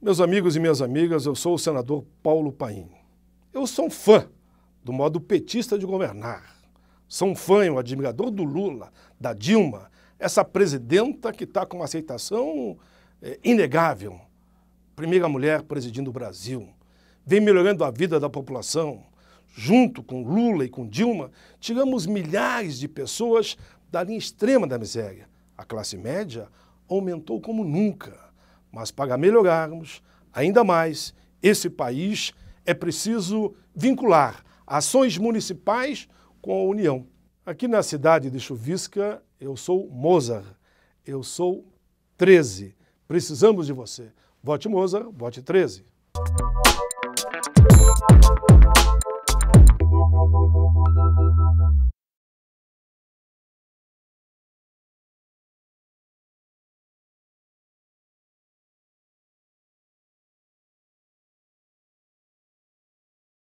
Meus amigos e minhas amigas, eu sou o senador Paulo Paim. Eu sou um fã do modo petista de governar. Sou um fã e um admirador do Lula, da Dilma, essa presidenta que está com uma aceitação é, inegável. Primeira mulher presidindo o Brasil. Vem melhorando a vida da população. Junto com Lula e com Dilma, tiramos milhares de pessoas da linha extrema da miséria. A classe média aumentou como nunca mas para melhorarmos ainda mais esse país, é preciso vincular ações municipais com a União. Aqui na cidade de Chuvisca, eu sou Mozart, eu sou 13. Precisamos de você. Vote Mozart, vote 13.